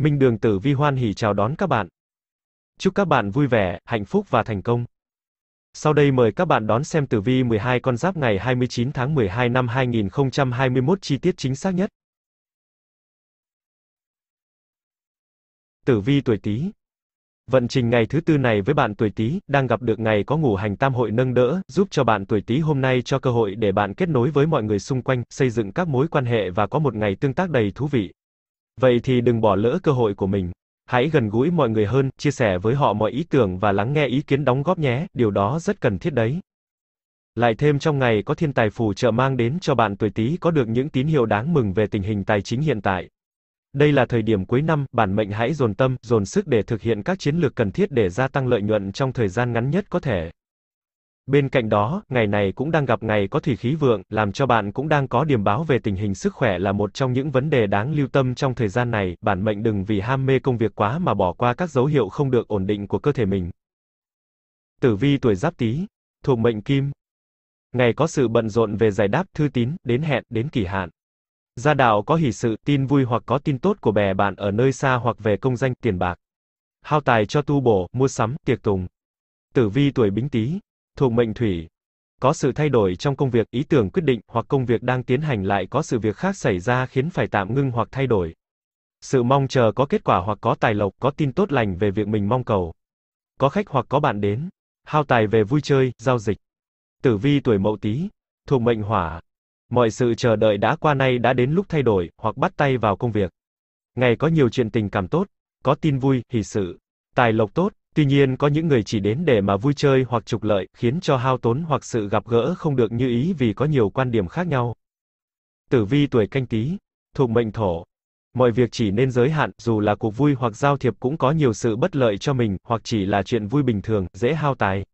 Minh Đường Tử Vi hoan hỉ chào đón các bạn. Chúc các bạn vui vẻ, hạnh phúc và thành công. Sau đây mời các bạn đón xem tử vi 12 con giáp ngày 29 tháng 12 năm 2021 chi tiết chính xác nhất. Tử vi tuổi Tý. Vận trình ngày thứ tư này với bạn tuổi Tý đang gặp được ngày có ngũ hành tam hội nâng đỡ, giúp cho bạn tuổi Tý hôm nay cho cơ hội để bạn kết nối với mọi người xung quanh, xây dựng các mối quan hệ và có một ngày tương tác đầy thú vị. Vậy thì đừng bỏ lỡ cơ hội của mình. Hãy gần gũi mọi người hơn, chia sẻ với họ mọi ý tưởng và lắng nghe ý kiến đóng góp nhé, điều đó rất cần thiết đấy. Lại thêm trong ngày có thiên tài phù trợ mang đến cho bạn tuổi Tý có được những tín hiệu đáng mừng về tình hình tài chính hiện tại. Đây là thời điểm cuối năm, bản mệnh hãy dồn tâm, dồn sức để thực hiện các chiến lược cần thiết để gia tăng lợi nhuận trong thời gian ngắn nhất có thể. Bên cạnh đó, ngày này cũng đang gặp ngày có thủy khí vượng, làm cho bạn cũng đang có điểm báo về tình hình sức khỏe là một trong những vấn đề đáng lưu tâm trong thời gian này, bản mệnh đừng vì ham mê công việc quá mà bỏ qua các dấu hiệu không được ổn định của cơ thể mình. Tử vi tuổi Giáp Tý, thuộc mệnh Kim. Ngày có sự bận rộn về giải đáp thư tín, đến hẹn, đến kỳ hạn. Gia đạo có hỷ sự, tin vui hoặc có tin tốt của bè bạn ở nơi xa hoặc về công danh, tiền bạc. Hao tài cho tu bổ, mua sắm, tiệc tùng. Tử vi tuổi Bính Tý, Thuộc mệnh thủy. Có sự thay đổi trong công việc, ý tưởng quyết định, hoặc công việc đang tiến hành lại có sự việc khác xảy ra khiến phải tạm ngưng hoặc thay đổi. Sự mong chờ có kết quả hoặc có tài lộc, có tin tốt lành về việc mình mong cầu. Có khách hoặc có bạn đến. Hao tài về vui chơi, giao dịch. Tử vi tuổi mậu tý, thuộc mệnh hỏa. Mọi sự chờ đợi đã qua nay đã đến lúc thay đổi, hoặc bắt tay vào công việc. Ngày có nhiều chuyện tình cảm tốt, có tin vui, hỷ sự, tài lộc tốt, Tuy nhiên có những người chỉ đến để mà vui chơi hoặc trục lợi, khiến cho hao tốn hoặc sự gặp gỡ không được như ý vì có nhiều quan điểm khác nhau. Tử vi tuổi canh tí, thuộc mệnh thổ. Mọi việc chỉ nên giới hạn, dù là cuộc vui hoặc giao thiệp cũng có nhiều sự bất lợi cho mình, hoặc chỉ là chuyện vui bình thường, dễ hao tài.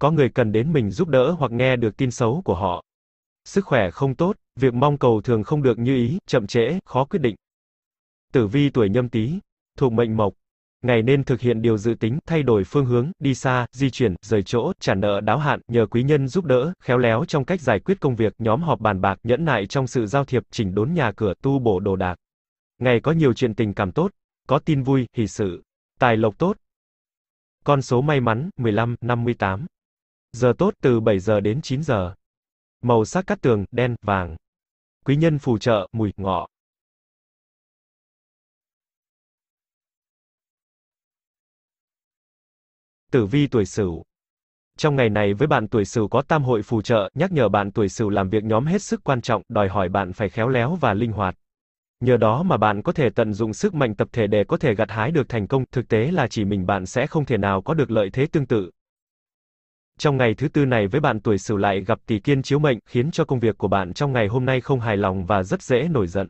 Có người cần đến mình giúp đỡ hoặc nghe được tin xấu của họ. Sức khỏe không tốt, việc mong cầu thường không được như ý, chậm trễ, khó quyết định. Tử vi tuổi nhâm tí, thuộc mệnh mộc, ngày nên thực hiện điều dự tính, thay đổi phương hướng, đi xa, di chuyển, rời chỗ, trả nợ đáo hạn, nhờ quý nhân giúp đỡ, khéo léo trong cách giải quyết công việc, nhóm họp bàn bạc, nhẫn nại trong sự giao thiệp, chỉnh đốn nhà cửa, tu bổ đồ đạc. Ngày có nhiều chuyện tình cảm tốt, có tin vui, hỷ sự, tài lộc tốt. Con số may mắn 15, 58. Giờ tốt từ 7 giờ đến 9 giờ. Màu sắc cát tường đen, vàng. Quý nhân phù trợ, mùi ngọ. Tử vi tuổi Sửu. Trong ngày này với bạn tuổi Sửu có tam hội phù trợ, nhắc nhở bạn tuổi Sửu làm việc nhóm hết sức quan trọng, đòi hỏi bạn phải khéo léo và linh hoạt. Nhờ đó mà bạn có thể tận dụng sức mạnh tập thể để có thể gặt hái được thành công, thực tế là chỉ mình bạn sẽ không thể nào có được lợi thế tương tự. Trong ngày thứ tư này với bạn tuổi Sửu lại gặp tỷ kiên chiếu mệnh, khiến cho công việc của bạn trong ngày hôm nay không hài lòng và rất dễ nổi giận.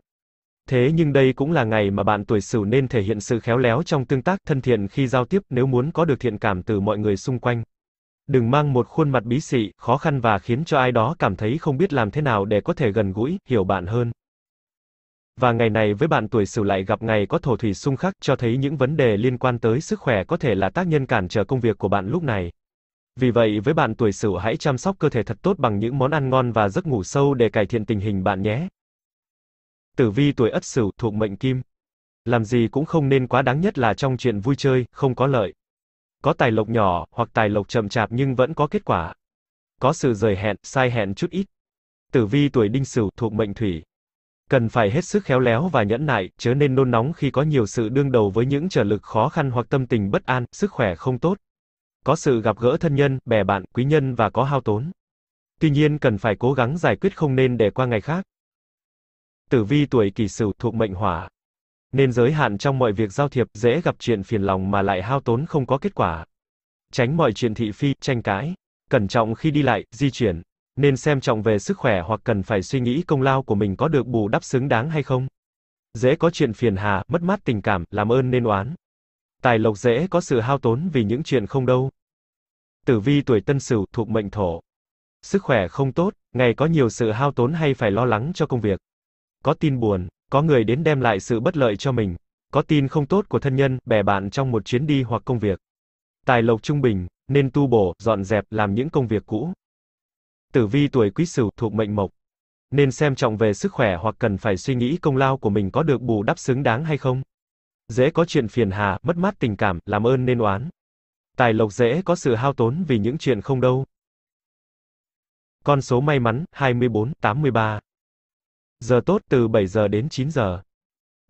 Thế nhưng đây cũng là ngày mà bạn tuổi Sửu nên thể hiện sự khéo léo trong tương tác thân thiện khi giao tiếp nếu muốn có được thiện cảm từ mọi người xung quanh. Đừng mang một khuôn mặt bí xị, khó khăn và khiến cho ai đó cảm thấy không biết làm thế nào để có thể gần gũi, hiểu bạn hơn. Và ngày này với bạn tuổi Sửu lại gặp ngày có thổ thủy xung khắc, cho thấy những vấn đề liên quan tới sức khỏe có thể là tác nhân cản trở công việc của bạn lúc này. Vì vậy với bạn tuổi Sửu hãy chăm sóc cơ thể thật tốt bằng những món ăn ngon và giấc ngủ sâu để cải thiện tình hình bạn nhé. Tử vi tuổi Ất Sửu thuộc mệnh Kim. Làm gì cũng không nên quá đáng nhất là trong chuyện vui chơi, không có lợi. Có tài lộc nhỏ, hoặc tài lộc chậm chạp nhưng vẫn có kết quả. Có sự rời hẹn, sai hẹn chút ít. Tử vi tuổi Đinh Sửu thuộc mệnh Thủy. Cần phải hết sức khéo léo và nhẫn nại, chớ nên nôn nóng khi có nhiều sự đương đầu với những trở lực khó khăn hoặc tâm tình bất an, sức khỏe không tốt. Có sự gặp gỡ thân nhân, bè bạn, quý nhân và có hao tốn. Tuy nhiên cần phải cố gắng giải quyết không nên để qua ngày khác. Tử vi tuổi kỷ sửu thuộc mệnh hỏa. Nên giới hạn trong mọi việc giao thiệp, dễ gặp chuyện phiền lòng mà lại hao tốn không có kết quả. Tránh mọi chuyện thị phi, tranh cãi. Cẩn trọng khi đi lại, di chuyển. Nên xem trọng về sức khỏe hoặc cần phải suy nghĩ công lao của mình có được bù đắp xứng đáng hay không. Dễ có chuyện phiền hà, mất mát tình cảm, làm ơn nên oán. Tài lộc dễ có sự hao tốn vì những chuyện không đâu. Tử vi tuổi tân sửu thuộc mệnh thổ. Sức khỏe không tốt, ngày có nhiều sự hao tốn hay phải lo lắng cho công việc có tin buồn, có người đến đem lại sự bất lợi cho mình, có tin không tốt của thân nhân, bè bạn trong một chuyến đi hoặc công việc. Tài lộc trung bình, nên tu bổ, dọn dẹp, làm những công việc cũ. Tử vi tuổi Quý Sửu thuộc mệnh mộc, nên xem trọng về sức khỏe hoặc cần phải suy nghĩ công lao của mình có được bù đắp xứng đáng hay không. Dễ có chuyện phiền hà, mất mát tình cảm, làm ơn nên oán. Tài lộc dễ có sự hao tốn vì những chuyện không đâu. Con số may mắn 24 83 Giờ tốt từ 7 giờ đến 9 giờ.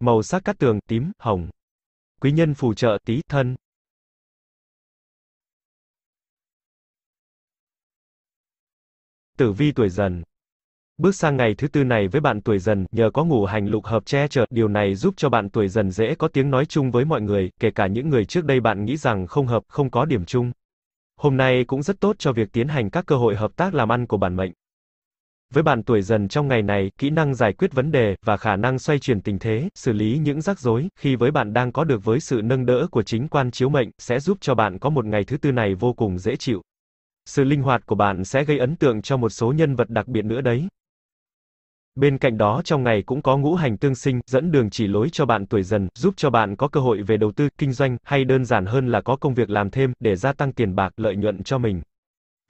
Màu sắc cát tường tím, hồng. Quý nhân phù trợ tí thân. Tử vi tuổi dần. Bước sang ngày thứ tư này với bạn tuổi dần, nhờ có ngũ hành lục hợp che chở, điều này giúp cho bạn tuổi dần dễ có tiếng nói chung với mọi người, kể cả những người trước đây bạn nghĩ rằng không hợp, không có điểm chung. Hôm nay cũng rất tốt cho việc tiến hành các cơ hội hợp tác làm ăn của bản mệnh với bạn tuổi dần trong ngày này, kỹ năng giải quyết vấn đề và khả năng xoay chuyển tình thế, xử lý những rắc rối khi với bạn đang có được với sự nâng đỡ của chính quan chiếu mệnh sẽ giúp cho bạn có một ngày thứ tư này vô cùng dễ chịu. Sự linh hoạt của bạn sẽ gây ấn tượng cho một số nhân vật đặc biệt nữa đấy. Bên cạnh đó trong ngày cũng có ngũ hành tương sinh, dẫn đường chỉ lối cho bạn tuổi dần, giúp cho bạn có cơ hội về đầu tư, kinh doanh, hay đơn giản hơn là có công việc làm thêm, để gia tăng tiền bạc, lợi nhuận cho mình.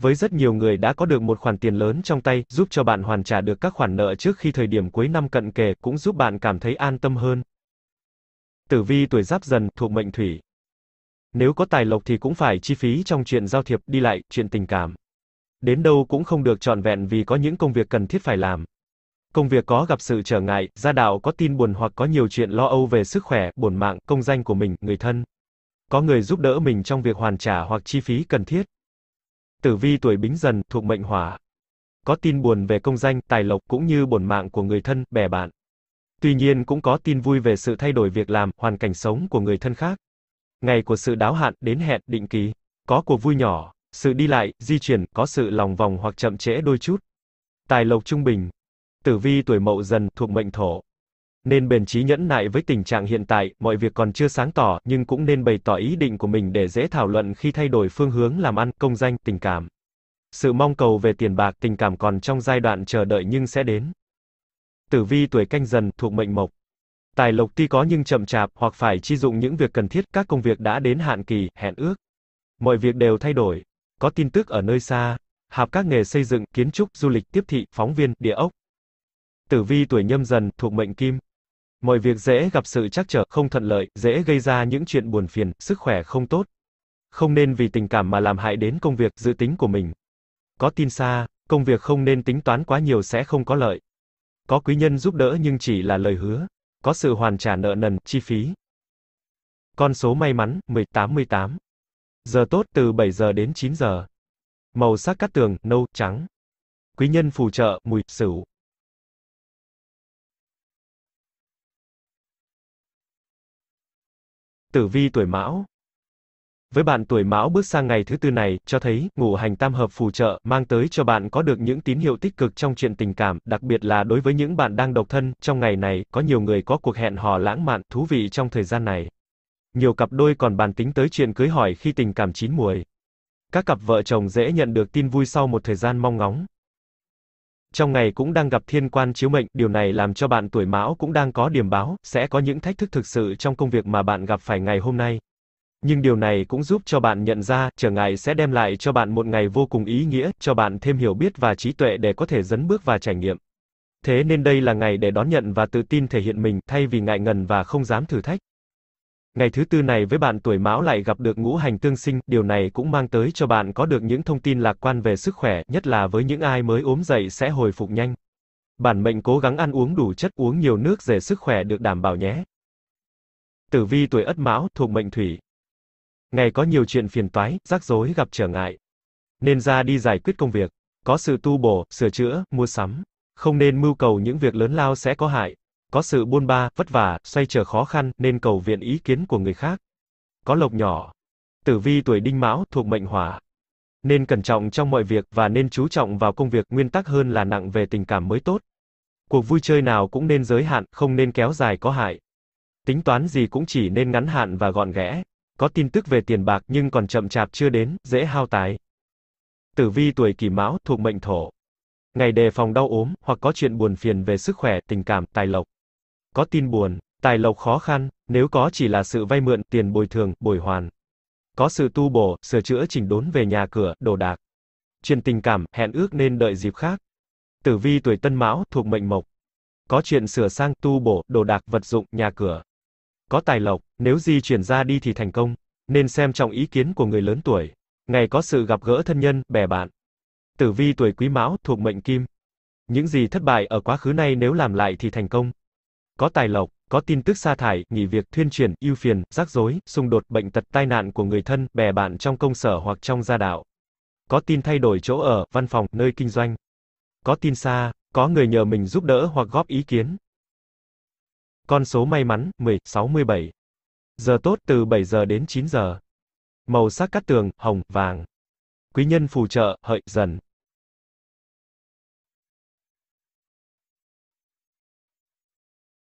Với rất nhiều người đã có được một khoản tiền lớn trong tay, giúp cho bạn hoàn trả được các khoản nợ trước khi thời điểm cuối năm cận kề, cũng giúp bạn cảm thấy an tâm hơn. Tử vi tuổi Giáp Dần thuộc mệnh Thủy. Nếu có tài lộc thì cũng phải chi phí trong chuyện giao thiệp, đi lại, chuyện tình cảm. Đến đâu cũng không được trọn vẹn vì có những công việc cần thiết phải làm. Công việc có gặp sự trở ngại, gia đạo có tin buồn hoặc có nhiều chuyện lo âu về sức khỏe, buồn mạng, công danh của mình, người thân. Có người giúp đỡ mình trong việc hoàn trả hoặc chi phí cần thiết. Tử vi tuổi Bính Dần thuộc mệnh Hỏa. Có tin buồn về công danh, tài lộc cũng như bổn mạng của người thân, bè bạn. Tuy nhiên cũng có tin vui về sự thay đổi việc làm, hoàn cảnh sống của người thân khác. Ngày của sự đáo hạn đến hẹn định kỳ, có cuộc vui nhỏ, sự đi lại, di chuyển, có sự lòng vòng hoặc chậm trễ đôi chút. Tài lộc trung bình. Tử vi tuổi Mậu Dần thuộc mệnh Thổ nên bền trí nhẫn nại với tình trạng hiện tại, mọi việc còn chưa sáng tỏ, nhưng cũng nên bày tỏ ý định của mình để dễ thảo luận khi thay đổi phương hướng làm ăn, công danh, tình cảm. Sự mong cầu về tiền bạc, tình cảm còn trong giai đoạn chờ đợi nhưng sẽ đến. Tử vi tuổi canh dần, thuộc mệnh mộc. Tài lộc tuy có nhưng chậm chạp, hoặc phải chi dụng những việc cần thiết, các công việc đã đến hạn kỳ, hẹn ước. Mọi việc đều thay đổi. Có tin tức ở nơi xa, hạp các nghề xây dựng, kiến trúc, du lịch, tiếp thị, phóng viên, địa ốc. Tử vi tuổi nhâm dần, thuộc mệnh kim. Mọi việc dễ gặp sự trắc trở, không thuận lợi, dễ gây ra những chuyện buồn phiền, sức khỏe không tốt. Không nên vì tình cảm mà làm hại đến công việc, dự tính của mình. Có tin xa, công việc không nên tính toán quá nhiều sẽ không có lợi. Có quý nhân giúp đỡ nhưng chỉ là lời hứa. Có sự hoàn trả nợ nần, chi phí. Con số may mắn, 18-18. Giờ tốt từ 7 giờ đến 9 giờ. Màu sắc cát tường, nâu, trắng. Quý nhân phù trợ, mùi, sửu. Tử vi tuổi Mão với bạn tuổi Mão bước sang ngày thứ tư này, cho thấy ngũ hành tam hợp phù trợ mang tới cho bạn có được những tín hiệu tích cực trong chuyện tình cảm, đặc biệt là đối với những bạn đang độc thân, trong ngày này có nhiều người có cuộc hẹn hò lãng mạn, thú vị trong thời gian này. Nhiều cặp đôi còn bàn tính tới chuyện cưới hỏi khi tình cảm chín muồi. Các cặp vợ chồng dễ nhận được tin vui sau một thời gian mong ngóng trong ngày cũng đang gặp thiên quan chiếu mệnh, điều này làm cho bạn tuổi mão cũng đang có điểm báo, sẽ có những thách thức thực sự trong công việc mà bạn gặp phải ngày hôm nay. Nhưng điều này cũng giúp cho bạn nhận ra, trở ngại sẽ đem lại cho bạn một ngày vô cùng ý nghĩa, cho bạn thêm hiểu biết và trí tuệ để có thể dấn bước và trải nghiệm. Thế nên đây là ngày để đón nhận và tự tin thể hiện mình, thay vì ngại ngần và không dám thử thách. Ngày thứ tư này với bạn tuổi mão lại gặp được ngũ hành tương sinh, điều này cũng mang tới cho bạn có được những thông tin lạc quan về sức khỏe, nhất là với những ai mới ốm dậy sẽ hồi phục nhanh. Bản mệnh cố gắng ăn uống đủ chất, uống nhiều nước để sức khỏe được đảm bảo nhé. Tử vi tuổi Ất Mão thuộc mệnh Thủy. Ngày có nhiều chuyện phiền toái, rắc rối gặp trở ngại. Nên ra đi giải quyết công việc, có sự tu bổ, sửa chữa, mua sắm, không nên mưu cầu những việc lớn lao sẽ có hại. Có sự buôn ba, vất vả, xoay trở khó khăn, nên cầu viện ý kiến của người khác. Có lộc nhỏ. Tử vi tuổi đinh mão, thuộc mệnh hỏa. Nên cẩn trọng trong mọi việc, và nên chú trọng vào công việc, nguyên tắc hơn là nặng về tình cảm mới tốt. Cuộc vui chơi nào cũng nên giới hạn, không nên kéo dài có hại. Tính toán gì cũng chỉ nên ngắn hạn và gọn ghẽ. Có tin tức về tiền bạc nhưng còn chậm chạp chưa đến, dễ hao tài. Tử vi tuổi kỷ mão, thuộc mệnh thổ. Ngày đề phòng đau ốm, hoặc có chuyện buồn phiền về sức khỏe, tình cảm, tài lộc có tin buồn, tài lộc khó khăn, nếu có chỉ là sự vay mượn, tiền bồi thường, bồi hoàn. Có sự tu bổ, sửa chữa chỉnh đốn về nhà cửa, đồ đạc. Chuyện tình cảm, hẹn ước nên đợi dịp khác. Tử vi tuổi Tân Mão thuộc mệnh Mộc. Có chuyện sửa sang, tu bổ, đồ đạc, vật dụng, nhà cửa. Có tài lộc, nếu di chuyển ra đi thì thành công, nên xem trọng ý kiến của người lớn tuổi. Ngày có sự gặp gỡ thân nhân, bè bạn. Tử vi tuổi Quý Mão thuộc mệnh Kim. Những gì thất bại ở quá khứ này nếu làm lại thì thành công, có tài lộc, có tin tức sa thải, nghỉ việc, thuyên truyền, ưu phiền, rắc rối, xung đột, bệnh tật, tai nạn của người thân, bè bạn trong công sở hoặc trong gia đạo. Có tin thay đổi chỗ ở, văn phòng, nơi kinh doanh. Có tin xa, có người nhờ mình giúp đỡ hoặc góp ý kiến. Con số may mắn 10 67. Giờ tốt từ 7 giờ đến 9 giờ. Màu sắc cát tường hồng, vàng. Quý nhân phù trợ, hợi dần.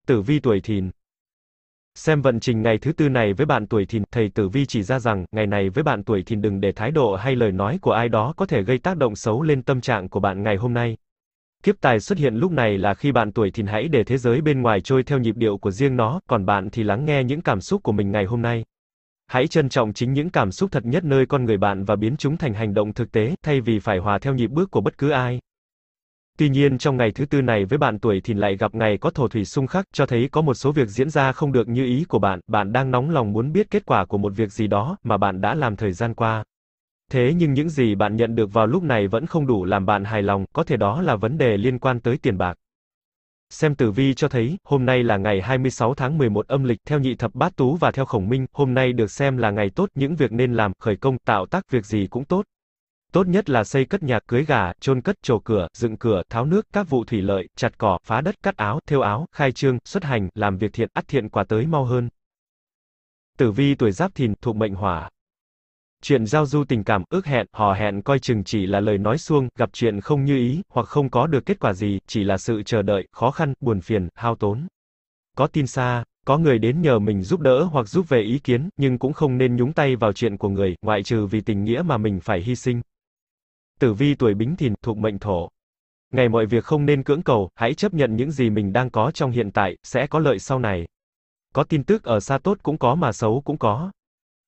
Tử vi tuổi Thìn. Xem vận trình ngày thứ tư này với bạn tuổi Thìn, thầy Tử Vi chỉ ra rằng, ngày này với bạn tuổi Thìn đừng để thái độ hay lời nói của ai đó có thể gây tác động xấu lên tâm trạng của bạn ngày hôm nay. Kiếp tài xuất hiện lúc này là khi bạn tuổi Thìn hãy để thế giới bên ngoài trôi theo nhịp điệu của riêng nó, còn bạn thì lắng nghe những cảm xúc của mình ngày hôm nay. Hãy trân trọng chính những cảm xúc thật nhất nơi con người bạn và biến chúng thành hành động thực tế, thay vì phải hòa theo nhịp bước của bất cứ ai. Tuy nhiên trong ngày thứ tư này với bạn tuổi thìn lại gặp ngày có thổ thủy xung khắc, cho thấy có một số việc diễn ra không được như ý của bạn, bạn đang nóng lòng muốn biết kết quả của một việc gì đó mà bạn đã làm thời gian qua. Thế nhưng những gì bạn nhận được vào lúc này vẫn không đủ làm bạn hài lòng, có thể đó là vấn đề liên quan tới tiền bạc. Xem tử vi cho thấy, hôm nay là ngày 26 tháng 11 âm lịch, theo nhị thập bát tú và theo khổng minh, hôm nay được xem là ngày tốt, những việc nên làm, khởi công, tạo tác, việc gì cũng tốt. Tốt nhất là xây cất nhà, cưới gà, chôn cất, trổ cửa, dựng cửa, tháo nước, các vụ thủy lợi, chặt cỏ, phá đất, cắt áo, thêu áo, khai trương, xuất hành, làm việc thiện, ắt thiện quả tới mau hơn. Tử vi tuổi giáp thìn, thuộc mệnh hỏa. Chuyện giao du tình cảm, ước hẹn, hò hẹn coi chừng chỉ là lời nói suông, gặp chuyện không như ý, hoặc không có được kết quả gì, chỉ là sự chờ đợi, khó khăn, buồn phiền, hao tốn. Có tin xa, có người đến nhờ mình giúp đỡ hoặc giúp về ý kiến, nhưng cũng không nên nhúng tay vào chuyện của người, ngoại trừ vì tình nghĩa mà mình phải hy sinh. Tử vi tuổi Bính Thìn thuộc mệnh Thổ. Ngày mọi việc không nên cưỡng cầu, hãy chấp nhận những gì mình đang có trong hiện tại, sẽ có lợi sau này. Có tin tức ở xa tốt cũng có mà xấu cũng có.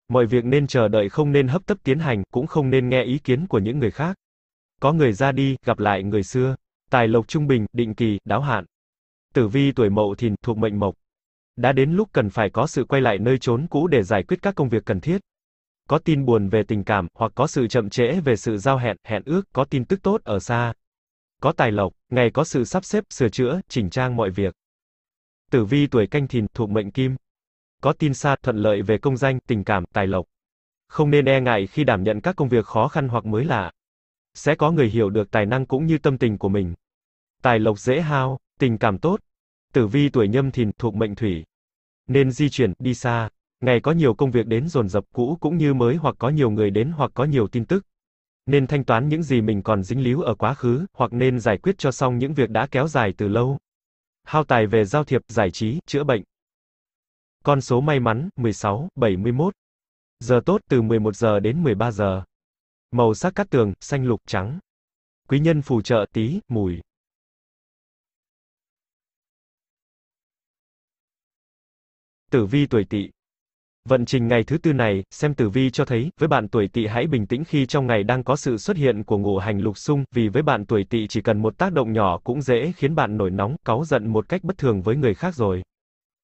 Mọi việc nên chờ đợi không nên hấp tấp tiến hành, cũng không nên nghe ý kiến của những người khác. Có người ra đi, gặp lại người xưa. Tài lộc trung bình, định kỳ, đáo hạn. Tử vi tuổi Mậu Thìn thuộc mệnh Mộc. Đã đến lúc cần phải có sự quay lại nơi trốn cũ để giải quyết các công việc cần thiết có tin buồn về tình cảm, hoặc có sự chậm trễ về sự giao hẹn, hẹn ước, có tin tức tốt ở xa. Có tài lộc, ngày có sự sắp xếp, sửa chữa, chỉnh trang mọi việc. Tử vi tuổi canh thìn, thuộc mệnh kim. Có tin xa, thuận lợi về công danh, tình cảm, tài lộc. Không nên e ngại khi đảm nhận các công việc khó khăn hoặc mới lạ. Sẽ có người hiểu được tài năng cũng như tâm tình của mình. Tài lộc dễ hao, tình cảm tốt. Tử vi tuổi nhâm thìn, thuộc mệnh thủy. Nên di chuyển, đi xa. Ngày có nhiều công việc đến dồn dập cũ cũng như mới hoặc có nhiều người đến hoặc có nhiều tin tức. Nên thanh toán những gì mình còn dính líu ở quá khứ, hoặc nên giải quyết cho xong những việc đã kéo dài từ lâu. Hao tài về giao thiệp, giải trí, chữa bệnh. Con số may mắn, 16, 71. Giờ tốt, từ 11 giờ đến 13 giờ. Màu sắc cát tường, xanh lục, trắng. Quý nhân phù trợ, tí, mùi. Tử vi tuổi tỵ Vận trình ngày thứ tư này, xem tử vi cho thấy, với bạn tuổi tỵ hãy bình tĩnh khi trong ngày đang có sự xuất hiện của ngũ hành lục xung, vì với bạn tuổi tỵ chỉ cần một tác động nhỏ cũng dễ khiến bạn nổi nóng, cáu giận một cách bất thường với người khác rồi.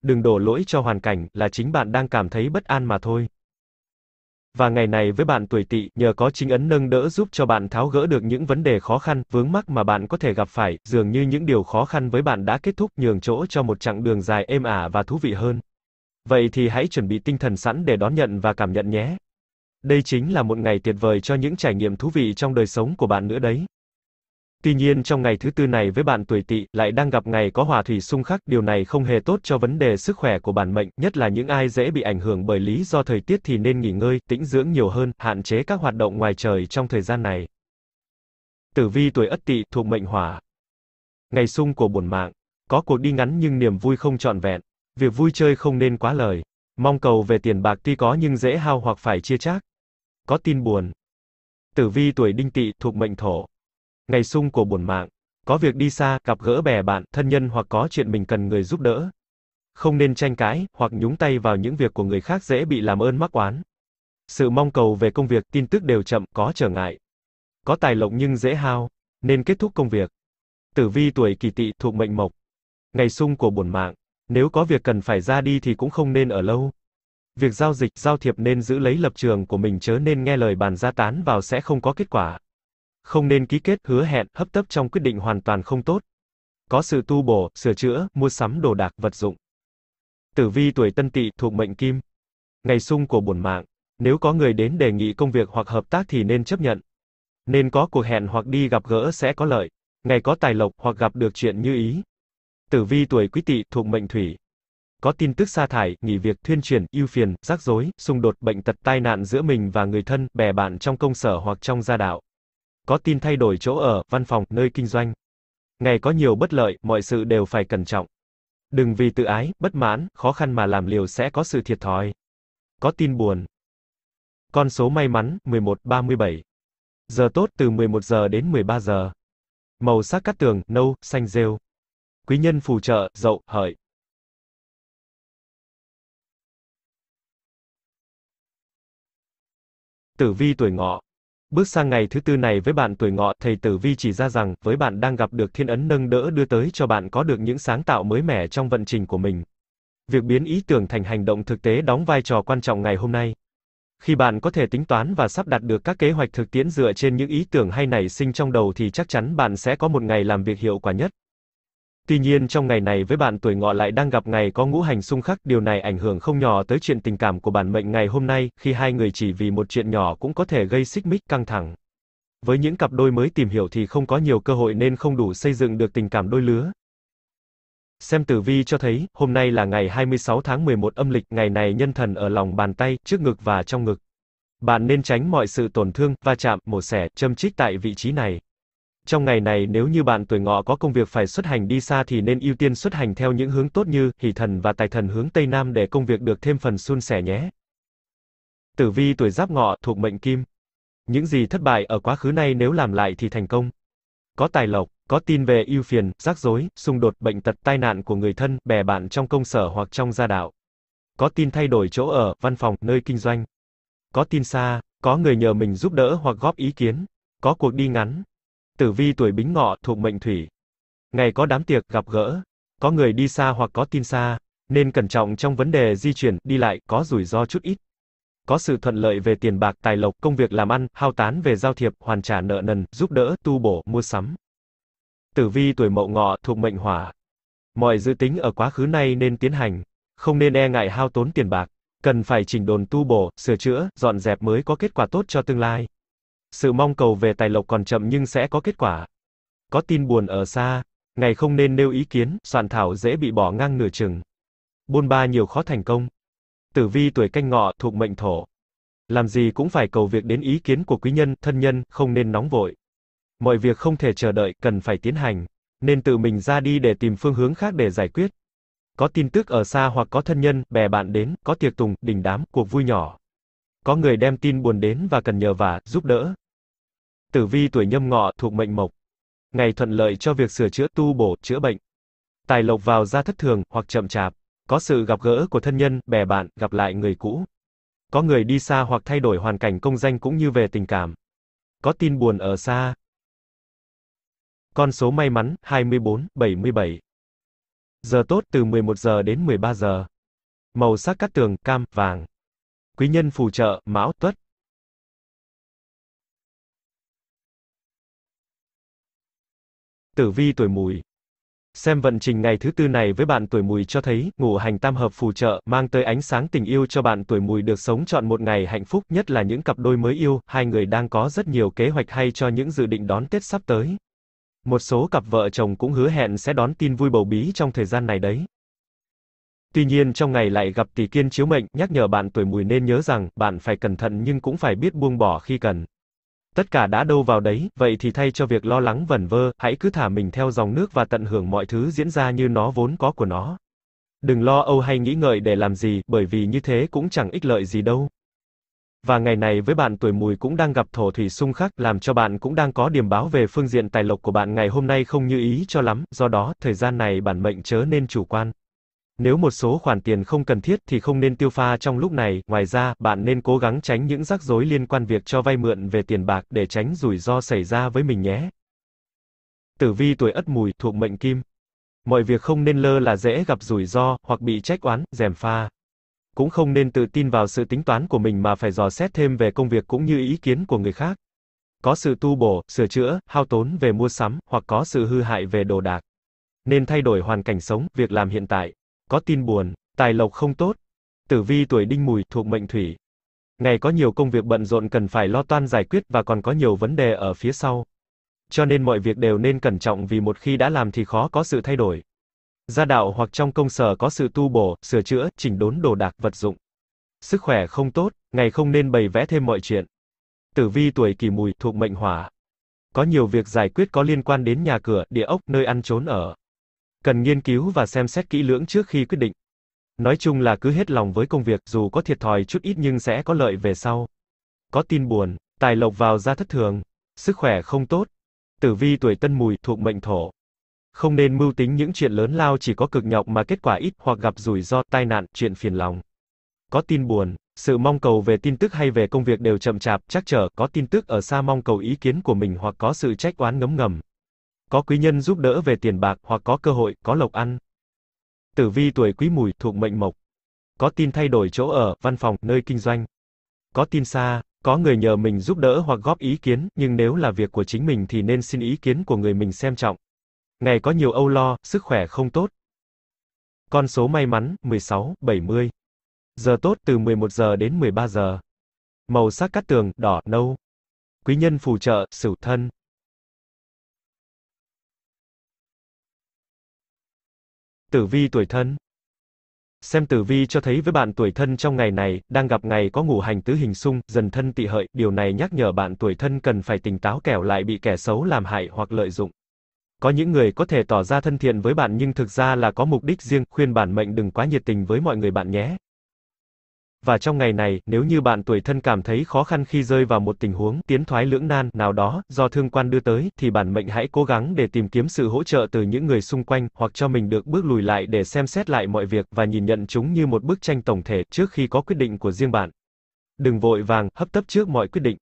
Đừng đổ lỗi cho hoàn cảnh, là chính bạn đang cảm thấy bất an mà thôi. Và ngày này với bạn tuổi tỵ, nhờ có chính ấn nâng đỡ giúp cho bạn tháo gỡ được những vấn đề khó khăn, vướng mắc mà bạn có thể gặp phải, dường như những điều khó khăn với bạn đã kết thúc, nhường chỗ cho một chặng đường dài êm ả và thú vị hơn. Vậy thì hãy chuẩn bị tinh thần sẵn để đón nhận và cảm nhận nhé. Đây chính là một ngày tuyệt vời cho những trải nghiệm thú vị trong đời sống của bạn nữa đấy. Tuy nhiên trong ngày thứ tư này với bạn tuổi tỵ lại đang gặp ngày có hòa thủy xung khắc, điều này không hề tốt cho vấn đề sức khỏe của bản mệnh, nhất là những ai dễ bị ảnh hưởng bởi lý do thời tiết thì nên nghỉ ngơi, tĩnh dưỡng nhiều hơn, hạn chế các hoạt động ngoài trời trong thời gian này. Tử vi tuổi Ất Tỵ thuộc mệnh Hỏa. Ngày xung của buồn mạng, có cuộc đi ngắn nhưng niềm vui không trọn vẹn. Việc vui chơi không nên quá lời. Mong cầu về tiền bạc tuy có nhưng dễ hao hoặc phải chia chác. Có tin buồn. Tử vi tuổi đinh tỵ thuộc mệnh thổ. Ngày sung của buồn mạng. Có việc đi xa, gặp gỡ bè bạn, thân nhân hoặc có chuyện mình cần người giúp đỡ. Không nên tranh cãi, hoặc nhúng tay vào những việc của người khác dễ bị làm ơn mắc oán. Sự mong cầu về công việc, tin tức đều chậm, có trở ngại. Có tài lộc nhưng dễ hao, nên kết thúc công việc. Tử vi tuổi kỷ tỵ thuộc mệnh mộc. Ngày sung của buồn mạng, nếu có việc cần phải ra đi thì cũng không nên ở lâu. Việc giao dịch, giao thiệp nên giữ lấy lập trường của mình chớ nên nghe lời bàn ra tán vào sẽ không có kết quả. Không nên ký kết, hứa hẹn, hấp tấp trong quyết định hoàn toàn không tốt. Có sự tu bổ, sửa chữa, mua sắm đồ đạc, vật dụng. Tử vi tuổi tân tỵ thuộc mệnh kim. Ngày sung của bổn mạng. Nếu có người đến đề nghị công việc hoặc hợp tác thì nên chấp nhận. Nên có cuộc hẹn hoặc đi gặp gỡ sẽ có lợi. Ngày có tài lộc hoặc gặp được chuyện như ý. Tử vi tuổi Quý Tỵ thuộc mệnh Thủy. Có tin tức sa thải, nghỉ việc, thuyên truyền ưu phiền, rắc rối, xung đột, bệnh tật, tai nạn giữa mình và người thân, bè bạn trong công sở hoặc trong gia đạo. Có tin thay đổi chỗ ở, văn phòng, nơi kinh doanh. Ngày có nhiều bất lợi, mọi sự đều phải cẩn trọng. Đừng vì tự ái, bất mãn, khó khăn mà làm liều sẽ có sự thiệt thòi. Có tin buồn. Con số may mắn 11 37. Giờ tốt từ 11 giờ đến 13 giờ. Màu sắc cát tường nâu, xanh rêu quý nhân phù trợ, dậu, hợi. Tử vi tuổi ngọ Bước sang ngày thứ tư này với bạn tuổi ngọ, thầy Tử Vi chỉ ra rằng, với bạn đang gặp được thiên ấn nâng đỡ đưa tới cho bạn có được những sáng tạo mới mẻ trong vận trình của mình. Việc biến ý tưởng thành hành động thực tế đóng vai trò quan trọng ngày hôm nay. Khi bạn có thể tính toán và sắp đặt được các kế hoạch thực tiễn dựa trên những ý tưởng hay nảy sinh trong đầu thì chắc chắn bạn sẽ có một ngày làm việc hiệu quả nhất. Tuy nhiên trong ngày này với bạn tuổi ngọ lại đang gặp ngày có ngũ hành xung khắc, điều này ảnh hưởng không nhỏ tới chuyện tình cảm của bản mệnh ngày hôm nay, khi hai người chỉ vì một chuyện nhỏ cũng có thể gây xích mích căng thẳng. Với những cặp đôi mới tìm hiểu thì không có nhiều cơ hội nên không đủ xây dựng được tình cảm đôi lứa. Xem tử vi cho thấy, hôm nay là ngày 26 tháng 11 âm lịch, ngày này nhân thần ở lòng bàn tay, trước ngực và trong ngực. Bạn nên tránh mọi sự tổn thương, va chạm, mổ xẻ, châm chích tại vị trí này. Trong ngày này nếu như bạn tuổi ngọ có công việc phải xuất hành đi xa thì nên ưu tiên xuất hành theo những hướng tốt như hỷ thần và tài thần hướng Tây Nam để công việc được thêm phần suôn sẻ nhé. Tử vi tuổi giáp ngọ thuộc mệnh kim. Những gì thất bại ở quá khứ này nếu làm lại thì thành công. Có tài lộc, có tin về ưu phiền, rắc rối, xung đột, bệnh tật, tai nạn của người thân, bè bạn trong công sở hoặc trong gia đạo. Có tin thay đổi chỗ ở, văn phòng, nơi kinh doanh. Có tin xa, có người nhờ mình giúp đỡ hoặc góp ý kiến. Có cuộc đi ngắn, Tử vi tuổi Bính Ngọ thuộc mệnh Thủy. Ngày có đám tiệc gặp gỡ, có người đi xa hoặc có tin xa, nên cẩn trọng trong vấn đề di chuyển, đi lại, có rủi ro chút ít. Có sự thuận lợi về tiền bạc, tài lộc, công việc làm ăn, hao tán về giao thiệp, hoàn trả nợ nần, giúp đỡ, tu bổ, mua sắm. Tử vi tuổi Mậu Ngọ thuộc mệnh Hỏa. Mọi dự tính ở quá khứ nay nên tiến hành, không nên e ngại hao tốn tiền bạc, cần phải chỉnh đồn tu bổ, sửa chữa, dọn dẹp mới có kết quả tốt cho tương lai. Sự mong cầu về tài lộc còn chậm nhưng sẽ có kết quả. Có tin buồn ở xa, ngày không nên nêu ý kiến, soạn thảo dễ bị bỏ ngang nửa chừng. buôn ba nhiều khó thành công. Tử vi tuổi canh ngọ thuộc mệnh thổ. Làm gì cũng phải cầu việc đến ý kiến của quý nhân, thân nhân, không nên nóng vội. Mọi việc không thể chờ đợi, cần phải tiến hành, nên tự mình ra đi để tìm phương hướng khác để giải quyết. Có tin tức ở xa hoặc có thân nhân, bè bạn đến, có tiệc tùng, đình đám, cuộc vui nhỏ. Có người đem tin buồn đến và cần nhờ vả, giúp đỡ. Tử vi tuổi nhâm ngọ thuộc mệnh mộc. Ngày thuận lợi cho việc sửa chữa tu bổ, chữa bệnh. Tài lộc vào ra thất thường hoặc chậm chạp, có sự gặp gỡ của thân nhân, bè bạn, gặp lại người cũ. Có người đi xa hoặc thay đổi hoàn cảnh công danh cũng như về tình cảm. Có tin buồn ở xa. Con số may mắn 24 77. Giờ tốt từ 11 giờ đến 13 giờ. Màu sắc cát tường cam vàng. Quý nhân phù trợ Mão Tuất. Tử vi tuổi mùi. Xem vận trình ngày thứ tư này với bạn tuổi mùi cho thấy, ngũ hành tam hợp phù trợ, mang tới ánh sáng tình yêu cho bạn tuổi mùi được sống chọn một ngày hạnh phúc, nhất là những cặp đôi mới yêu, hai người đang có rất nhiều kế hoạch hay cho những dự định đón Tết sắp tới. Một số cặp vợ chồng cũng hứa hẹn sẽ đón tin vui bầu bí trong thời gian này đấy. Tuy nhiên trong ngày lại gặp tỷ kiên chiếu mệnh, nhắc nhở bạn tuổi mùi nên nhớ rằng, bạn phải cẩn thận nhưng cũng phải biết buông bỏ khi cần. Tất cả đã đâu vào đấy, vậy thì thay cho việc lo lắng vẩn vơ, hãy cứ thả mình theo dòng nước và tận hưởng mọi thứ diễn ra như nó vốn có của nó. Đừng lo âu hay nghĩ ngợi để làm gì, bởi vì như thế cũng chẳng ích lợi gì đâu. Và ngày này với bạn tuổi mùi cũng đang gặp thổ thủy xung khắc, làm cho bạn cũng đang có điểm báo về phương diện tài lộc của bạn ngày hôm nay không như ý cho lắm, do đó, thời gian này bản mệnh chớ nên chủ quan. Nếu một số khoản tiền không cần thiết thì không nên tiêu pha trong lúc này, ngoài ra, bạn nên cố gắng tránh những rắc rối liên quan việc cho vay mượn về tiền bạc để tránh rủi ro xảy ra với mình nhé. Tử vi tuổi Ất Mùi thuộc mệnh Kim. Mọi việc không nên lơ là dễ gặp rủi ro hoặc bị trách oán, dèm pha. Cũng không nên tự tin vào sự tính toán của mình mà phải dò xét thêm về công việc cũng như ý kiến của người khác. Có sự tu bổ, sửa chữa, hao tốn về mua sắm hoặc có sự hư hại về đồ đạc. Nên thay đổi hoàn cảnh sống, việc làm hiện tại có tin buồn, tài lộc không tốt. Tử vi tuổi đinh mùi thuộc mệnh thủy. Ngày có nhiều công việc bận rộn cần phải lo toan giải quyết và còn có nhiều vấn đề ở phía sau. Cho nên mọi việc đều nên cẩn trọng vì một khi đã làm thì khó có sự thay đổi. Gia đạo hoặc trong công sở có sự tu bổ, sửa chữa, chỉnh đốn đồ đạc, vật dụng. Sức khỏe không tốt, ngày không nên bày vẽ thêm mọi chuyện. Tử vi tuổi kỷ mùi thuộc mệnh hỏa. Có nhiều việc giải quyết có liên quan đến nhà cửa, địa ốc, nơi ăn trốn ở. Cần nghiên cứu và xem xét kỹ lưỡng trước khi quyết định. Nói chung là cứ hết lòng với công việc, dù có thiệt thòi chút ít nhưng sẽ có lợi về sau. Có tin buồn, tài lộc vào ra thất thường, sức khỏe không tốt. Tử vi tuổi tân mùi thuộc mệnh thổ. Không nên mưu tính những chuyện lớn lao chỉ có cực nhọc mà kết quả ít hoặc gặp rủi ro, tai nạn, chuyện phiền lòng. Có tin buồn, sự mong cầu về tin tức hay về công việc đều chậm chạp, chắc trở, có tin tức ở xa mong cầu ý kiến của mình hoặc có sự trách oán ngấm ngầm có quý nhân giúp đỡ về tiền bạc hoặc có cơ hội, có lộc ăn. Tử vi tuổi quý mùi thuộc mệnh mộc. Có tin thay đổi chỗ ở, văn phòng, nơi kinh doanh. Có tin xa, có người nhờ mình giúp đỡ hoặc góp ý kiến, nhưng nếu là việc của chính mình thì nên xin ý kiến của người mình xem trọng. Ngày có nhiều âu lo, sức khỏe không tốt. Con số may mắn 16, 70. Giờ tốt từ 11 giờ đến 13 giờ. Màu sắc cát tường đỏ, nâu. Quý nhân phù trợ, Sửu thân. Tử vi tuổi thân Xem tử vi cho thấy với bạn tuổi thân trong ngày này, đang gặp ngày có ngũ hành tứ hình xung, dần thân tị hợi, điều này nhắc nhở bạn tuổi thân cần phải tỉnh táo kẻo lại bị kẻ xấu làm hại hoặc lợi dụng. Có những người có thể tỏ ra thân thiện với bạn nhưng thực ra là có mục đích riêng, khuyên bản mệnh đừng quá nhiệt tình với mọi người bạn nhé. Và trong ngày này, nếu như bạn tuổi thân cảm thấy khó khăn khi rơi vào một tình huống tiến thoái lưỡng nan nào đó do thương quan đưa tới, thì bản mệnh hãy cố gắng để tìm kiếm sự hỗ trợ từ những người xung quanh hoặc cho mình được bước lùi lại để xem xét lại mọi việc và nhìn nhận chúng như một bức tranh tổng thể trước khi có quyết định của riêng bạn. Đừng vội vàng, hấp tấp trước mọi quyết định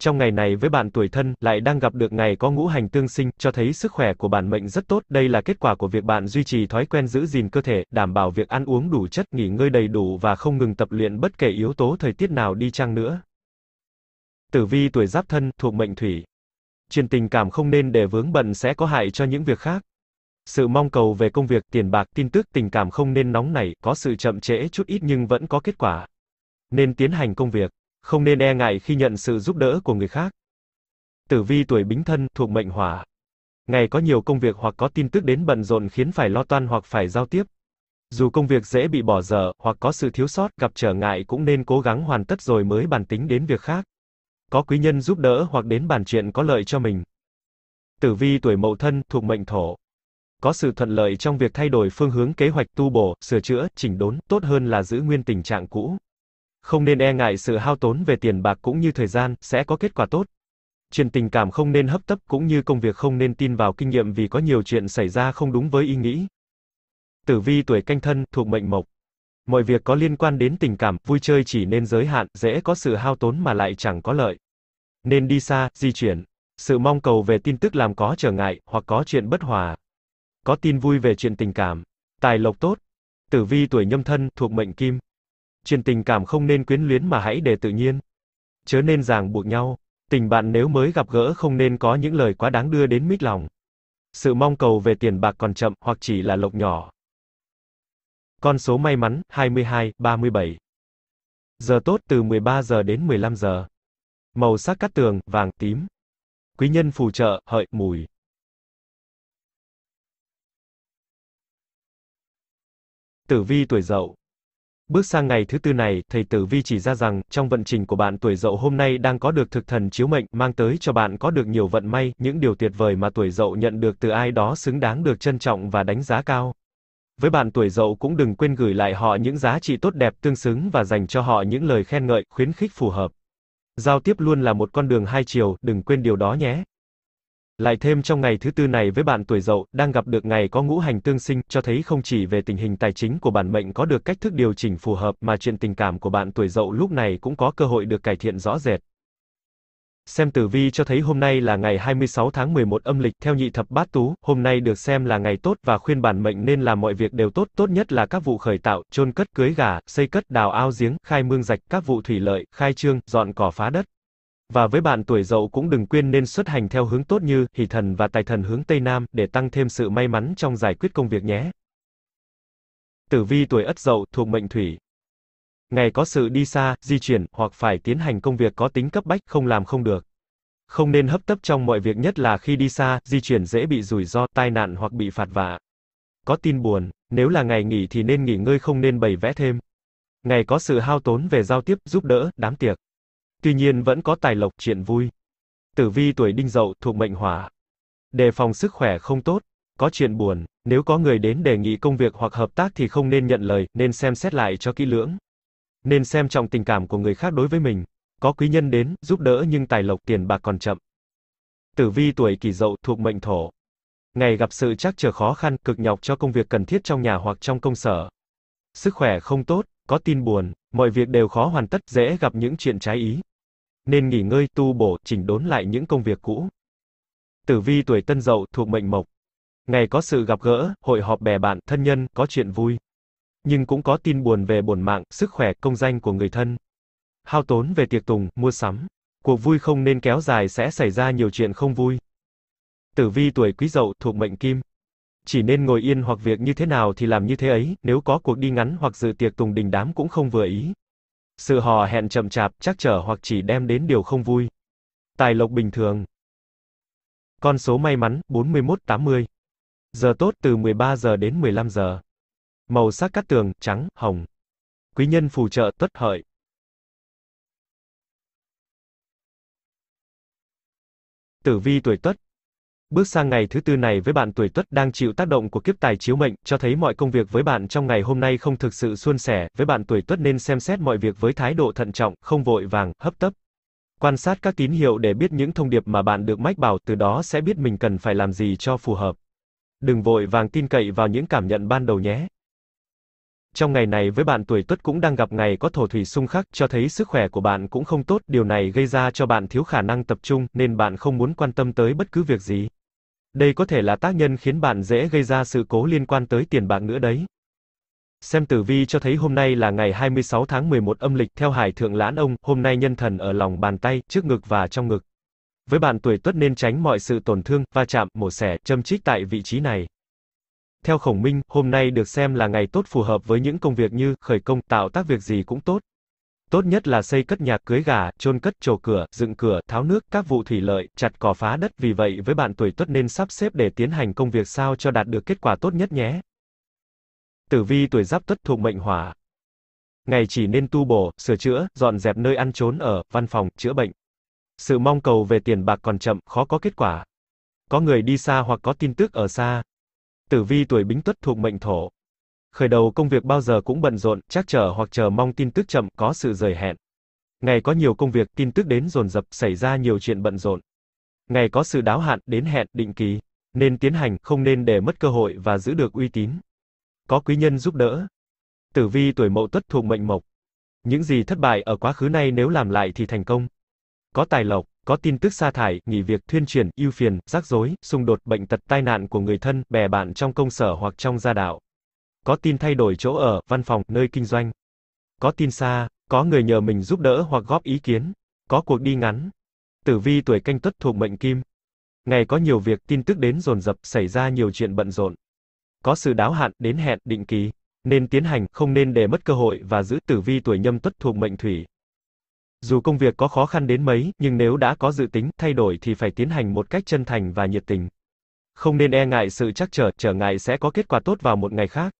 trong ngày này với bạn tuổi thân lại đang gặp được ngày có ngũ hành tương sinh, cho thấy sức khỏe của bản mệnh rất tốt, đây là kết quả của việc bạn duy trì thói quen giữ gìn cơ thể, đảm bảo việc ăn uống đủ chất, nghỉ ngơi đầy đủ và không ngừng tập luyện bất kể yếu tố thời tiết nào đi chăng nữa. Tử vi tuổi Giáp Thân thuộc mệnh Thủy. Chuyện tình cảm không nên để vướng bận sẽ có hại cho những việc khác. Sự mong cầu về công việc, tiền bạc, tin tức, tình cảm không nên nóng nảy, có sự chậm trễ chút ít nhưng vẫn có kết quả. Nên tiến hành công việc không nên e ngại khi nhận sự giúp đỡ của người khác. Tử vi tuổi bính thân thuộc mệnh hỏa. Ngày có nhiều công việc hoặc có tin tức đến bận rộn khiến phải lo toan hoặc phải giao tiếp. Dù công việc dễ bị bỏ dở, hoặc có sự thiếu sót, gặp trở ngại cũng nên cố gắng hoàn tất rồi mới bàn tính đến việc khác. Có quý nhân giúp đỡ hoặc đến bàn chuyện có lợi cho mình. Tử vi tuổi mậu thân, thuộc mệnh thổ. Có sự thuận lợi trong việc thay đổi phương hướng kế hoạch tu bổ, sửa chữa, chỉnh đốn, tốt hơn là giữ nguyên tình trạng cũ. Không nên e ngại sự hao tốn về tiền bạc cũng như thời gian, sẽ có kết quả tốt. Chuyện tình cảm không nên hấp tấp cũng như công việc không nên tin vào kinh nghiệm vì có nhiều chuyện xảy ra không đúng với ý nghĩ. Tử vi tuổi canh thân, thuộc mệnh mộc. Mọi việc có liên quan đến tình cảm, vui chơi chỉ nên giới hạn, dễ có sự hao tốn mà lại chẳng có lợi. Nên đi xa, di chuyển. Sự mong cầu về tin tức làm có trở ngại, hoặc có chuyện bất hòa. Có tin vui về chuyện tình cảm. Tài lộc tốt. Tử vi tuổi nhâm thân, thuộc mệnh kim. Chuyện tình cảm không nên quyến luyến mà hãy để tự nhiên. Chớ nên ràng buộc nhau. Tình bạn nếu mới gặp gỡ không nên có những lời quá đáng đưa đến mít lòng. Sự mong cầu về tiền bạc còn chậm hoặc chỉ là lộc nhỏ. Con số may mắn 22, 37. Giờ tốt từ 13 giờ đến 15 giờ. Màu sắc cát tường vàng tím. Quý nhân phù trợ hợi mùi. Tử vi tuổi Dậu Bước sang ngày thứ tư này, thầy Tử Vi chỉ ra rằng, trong vận trình của bạn tuổi dậu hôm nay đang có được thực thần chiếu mệnh, mang tới cho bạn có được nhiều vận may, những điều tuyệt vời mà tuổi dậu nhận được từ ai đó xứng đáng được trân trọng và đánh giá cao. Với bạn tuổi dậu cũng đừng quên gửi lại họ những giá trị tốt đẹp tương xứng và dành cho họ những lời khen ngợi, khuyến khích phù hợp. Giao tiếp luôn là một con đường hai chiều, đừng quên điều đó nhé. Lại thêm trong ngày thứ tư này với bạn tuổi dậu, đang gặp được ngày có ngũ hành tương sinh, cho thấy không chỉ về tình hình tài chính của bản mệnh có được cách thức điều chỉnh phù hợp mà chuyện tình cảm của bạn tuổi dậu lúc này cũng có cơ hội được cải thiện rõ rệt. Xem tử vi cho thấy hôm nay là ngày 26 tháng 11 âm lịch theo nhị thập bát tú, hôm nay được xem là ngày tốt và khuyên bản mệnh nên làm mọi việc đều tốt, tốt nhất là các vụ khởi tạo, chôn cất cưới gà, xây cất, đào ao giếng, khai mương rạch, các vụ thủy lợi, khai trương, dọn cỏ phá đất. Và với bạn tuổi dậu cũng đừng quên nên xuất hành theo hướng tốt như hỷ thần và tài thần hướng Tây Nam để tăng thêm sự may mắn trong giải quyết công việc nhé. Tử vi tuổi Ất Dậu thuộc mệnh Thủy. Ngày có sự đi xa, di chuyển hoặc phải tiến hành công việc có tính cấp bách, không làm không được. Không nên hấp tấp trong mọi việc nhất là khi đi xa, di chuyển dễ bị rủi ro, tai nạn hoặc bị phạt vạ. Có tin buồn, nếu là ngày nghỉ thì nên nghỉ ngơi không nên bày vẽ thêm. Ngày có sự hao tốn về giao tiếp, giúp đỡ, đám tiệc tuy nhiên vẫn có tài lộc chuyện vui. Tử vi tuổi đinh dậu thuộc mệnh hỏa. Đề phòng sức khỏe không tốt, có chuyện buồn, nếu có người đến đề nghị công việc hoặc hợp tác thì không nên nhận lời, nên xem xét lại cho kỹ lưỡng. Nên xem trọng tình cảm của người khác đối với mình. Có quý nhân đến, giúp đỡ nhưng tài lộc tiền bạc còn chậm. Tử vi tuổi kỷ dậu thuộc mệnh thổ. Ngày gặp sự trắc trở khó khăn, cực nhọc cho công việc cần thiết trong nhà hoặc trong công sở. Sức khỏe không tốt, có tin buồn, mọi việc đều khó hoàn tất, dễ gặp những chuyện trái ý nên nghỉ ngơi tu bổ, chỉnh đốn lại những công việc cũ. Tử vi tuổi Tân Dậu thuộc mệnh Mộc. Ngày có sự gặp gỡ, hội họp bè bạn, thân nhân, có chuyện vui. Nhưng cũng có tin buồn về bổn mạng, sức khỏe, công danh của người thân. Hao tốn về tiệc tùng, mua sắm. Cuộc vui không nên kéo dài sẽ xảy ra nhiều chuyện không vui. Tử vi tuổi Quý Dậu thuộc mệnh Kim. Chỉ nên ngồi yên hoặc việc như thế nào thì làm như thế ấy, nếu có cuộc đi ngắn hoặc dự tiệc tùng đình đám cũng không vừa ý, sự hò hẹn chậm chạp, chắc trở hoặc chỉ đem đến điều không vui. Tài lộc bình thường. Con số may mắn 41-80. Giờ tốt từ 13 giờ đến 15 giờ. Màu sắc cát tường trắng, hồng. Quý nhân phù trợ tuất hợi. Tử vi tuổi Tuất, Bước sang ngày thứ tư này với bạn tuổi Tuất đang chịu tác động của kiếp tài chiếu mệnh, cho thấy mọi công việc với bạn trong ngày hôm nay không thực sự suôn sẻ, với bạn tuổi Tuất nên xem xét mọi việc với thái độ thận trọng, không vội vàng, hấp tấp. Quan sát các tín hiệu để biết những thông điệp mà bạn được mách bảo, từ đó sẽ biết mình cần phải làm gì cho phù hợp. Đừng vội vàng tin cậy vào những cảm nhận ban đầu nhé. Trong ngày này với bạn tuổi Tuất cũng đang gặp ngày có thổ thủy xung khắc, cho thấy sức khỏe của bạn cũng không tốt, điều này gây ra cho bạn thiếu khả năng tập trung, nên bạn không muốn quan tâm tới bất cứ việc gì. Đây có thể là tác nhân khiến bạn dễ gây ra sự cố liên quan tới tiền bạc nữa đấy. Xem tử vi cho thấy hôm nay là ngày 26 tháng 11 âm lịch theo Hải Thượng Lãn Ông, hôm nay nhân thần ở lòng bàn tay, trước ngực và trong ngực. Với bạn tuổi tuất nên tránh mọi sự tổn thương, va chạm, mổ xẻ, châm chích tại vị trí này. Theo Khổng Minh, hôm nay được xem là ngày tốt phù hợp với những công việc như khởi công, tạo tác việc gì cũng tốt, Tốt nhất là xây cất nhà, cưới gà, chôn cất, trổ cửa, dựng cửa, tháo nước, các vụ thủy lợi, chặt cỏ phá đất. Vì vậy với bạn tuổi Tuất nên sắp xếp để tiến hành công việc sao cho đạt được kết quả tốt nhất nhé. Tử vi tuổi Giáp Tuất thuộc mệnh Hỏa. Ngày chỉ nên tu bổ, sửa chữa, dọn dẹp nơi ăn trốn ở, văn phòng, chữa bệnh. Sự mong cầu về tiền bạc còn chậm, khó có kết quả. Có người đi xa hoặc có tin tức ở xa. Tử vi tuổi Bính Tuất thuộc mệnh Thổ khởi đầu công việc bao giờ cũng bận rộn, chắc chờ hoặc chờ mong tin tức chậm, có sự rời hẹn. Ngày có nhiều công việc, tin tức đến dồn dập, xảy ra nhiều chuyện bận rộn. Ngày có sự đáo hạn, đến hẹn, định kỳ. Nên tiến hành, không nên để mất cơ hội và giữ được uy tín. Có quý nhân giúp đỡ. Tử vi tuổi mậu tuất thuộc mệnh mộc. Những gì thất bại ở quá khứ nay nếu làm lại thì thành công. Có tài lộc, có tin tức sa thải, nghỉ việc, thuyên chuyển, ưu phiền, rắc rối, xung đột, bệnh tật, tai nạn của người thân, bè bạn trong công sở hoặc trong gia đạo có tin thay đổi chỗ ở, văn phòng, nơi kinh doanh. Có tin xa, có người nhờ mình giúp đỡ hoặc góp ý kiến, có cuộc đi ngắn. Tử vi tuổi canh tuất thuộc mệnh kim. Ngày có nhiều việc, tin tức đến dồn dập, xảy ra nhiều chuyện bận rộn. Có sự đáo hạn, đến hẹn, định kỳ. Nên tiến hành, không nên để mất cơ hội và giữ tử vi tuổi nhâm tuất thuộc mệnh thủy. Dù công việc có khó khăn đến mấy, nhưng nếu đã có dự tính, thay đổi thì phải tiến hành một cách chân thành và nhiệt tình. Không nên e ngại sự trắc trở, trở ngại sẽ có kết quả tốt vào một ngày khác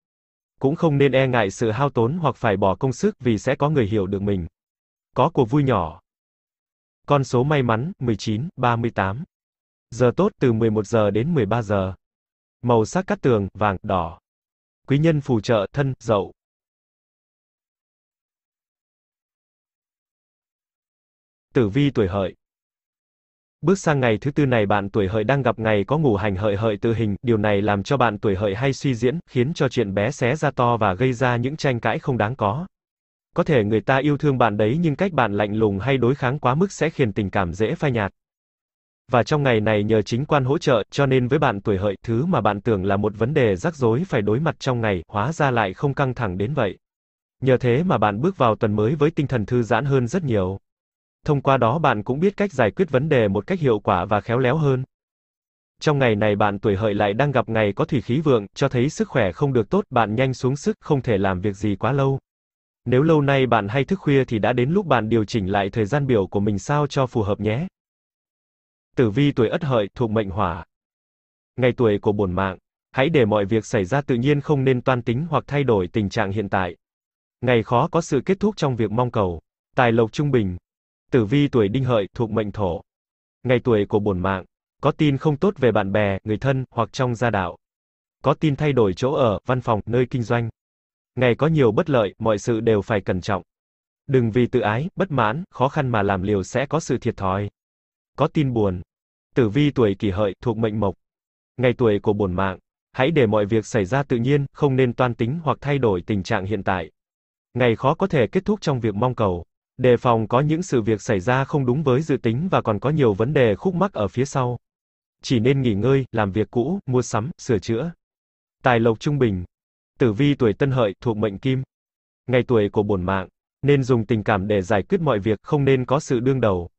cũng không nên e ngại sự hao tốn hoặc phải bỏ công sức vì sẽ có người hiểu được mình. Có cuộc vui nhỏ. Con số may mắn 19, 38. Giờ tốt từ 11 giờ đến 13 giờ. Màu sắc cát tường vàng, đỏ. Quý nhân phù trợ thân, dậu. Tử vi tuổi hợi. Bước sang ngày thứ tư này bạn tuổi hợi đang gặp ngày có ngủ hành hợi hợi tự hình, điều này làm cho bạn tuổi hợi hay suy diễn, khiến cho chuyện bé xé ra to và gây ra những tranh cãi không đáng có. Có thể người ta yêu thương bạn đấy nhưng cách bạn lạnh lùng hay đối kháng quá mức sẽ khiến tình cảm dễ phai nhạt. Và trong ngày này nhờ chính quan hỗ trợ, cho nên với bạn tuổi hợi, thứ mà bạn tưởng là một vấn đề rắc rối phải đối mặt trong ngày, hóa ra lại không căng thẳng đến vậy. Nhờ thế mà bạn bước vào tuần mới với tinh thần thư giãn hơn rất nhiều thông qua đó bạn cũng biết cách giải quyết vấn đề một cách hiệu quả và khéo léo hơn. Trong ngày này bạn tuổi hợi lại đang gặp ngày có thủy khí vượng, cho thấy sức khỏe không được tốt, bạn nhanh xuống sức, không thể làm việc gì quá lâu. Nếu lâu nay bạn hay thức khuya thì đã đến lúc bạn điều chỉnh lại thời gian biểu của mình sao cho phù hợp nhé. Tử vi tuổi Ất Hợi thuộc mệnh Hỏa. Ngày tuổi của bổn mạng, hãy để mọi việc xảy ra tự nhiên không nên toan tính hoặc thay đổi tình trạng hiện tại. Ngày khó có sự kết thúc trong việc mong cầu. Tài lộc trung bình, Tử vi tuổi đinh hợi thuộc mệnh thổ. Ngày tuổi của bổn mạng. Có tin không tốt về bạn bè, người thân, hoặc trong gia đạo. Có tin thay đổi chỗ ở, văn phòng, nơi kinh doanh. Ngày có nhiều bất lợi, mọi sự đều phải cẩn trọng. Đừng vì tự ái, bất mãn, khó khăn mà làm liều sẽ có sự thiệt thòi. Có tin buồn. Tử vi tuổi kỷ hợi thuộc mệnh mộc. Ngày tuổi của bổn mạng. Hãy để mọi việc xảy ra tự nhiên, không nên toan tính hoặc thay đổi tình trạng hiện tại. Ngày khó có thể kết thúc trong việc mong cầu đề phòng có những sự việc xảy ra không đúng với dự tính và còn có nhiều vấn đề khúc mắc ở phía sau. Chỉ nên nghỉ ngơi, làm việc cũ, mua sắm, sửa chữa. Tài lộc trung bình. Tử vi tuổi Tân Hợi thuộc mệnh Kim. Ngày tuổi của bổn mạng, nên dùng tình cảm để giải quyết mọi việc, không nên có sự đương đầu.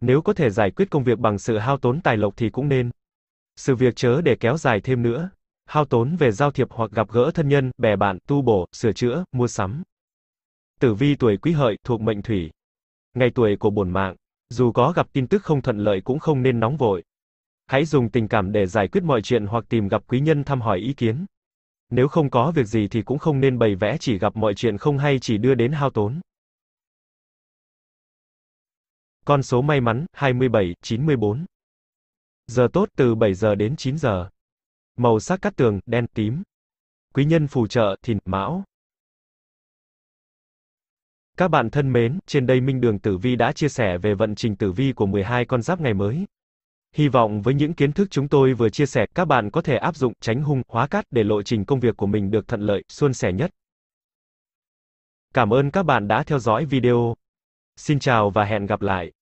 Nếu có thể giải quyết công việc bằng sự hao tốn tài lộc thì cũng nên. Sự việc chớ để kéo dài thêm nữa. Hao tốn về giao thiệp hoặc gặp gỡ thân nhân, bè bạn, tu bổ, sửa chữa, mua sắm. Tử vi tuổi Quý Hợi thuộc mệnh Thủy. Ngày tuổi của bổn mạng, dù có gặp tin tức không thuận lợi cũng không nên nóng vội. Hãy dùng tình cảm để giải quyết mọi chuyện hoặc tìm gặp quý nhân thăm hỏi ý kiến. Nếu không có việc gì thì cũng không nên bày vẽ chỉ gặp mọi chuyện không hay chỉ đưa đến hao tốn. Con số may mắn 27 94. Giờ tốt từ 7 giờ đến 9 giờ. Màu sắc cát tường đen tím. Quý nhân phù trợ Thìn Mão. Các bạn thân mến, trên đây Minh Đường Tử Vi đã chia sẻ về vận trình tử vi của 12 con giáp ngày mới. Hy vọng với những kiến thức chúng tôi vừa chia sẻ, các bạn có thể áp dụng tránh hung, hóa cát để lộ trình công việc của mình được thuận lợi, suôn sẻ nhất. Cảm ơn các bạn đã theo dõi video. Xin chào và hẹn gặp lại.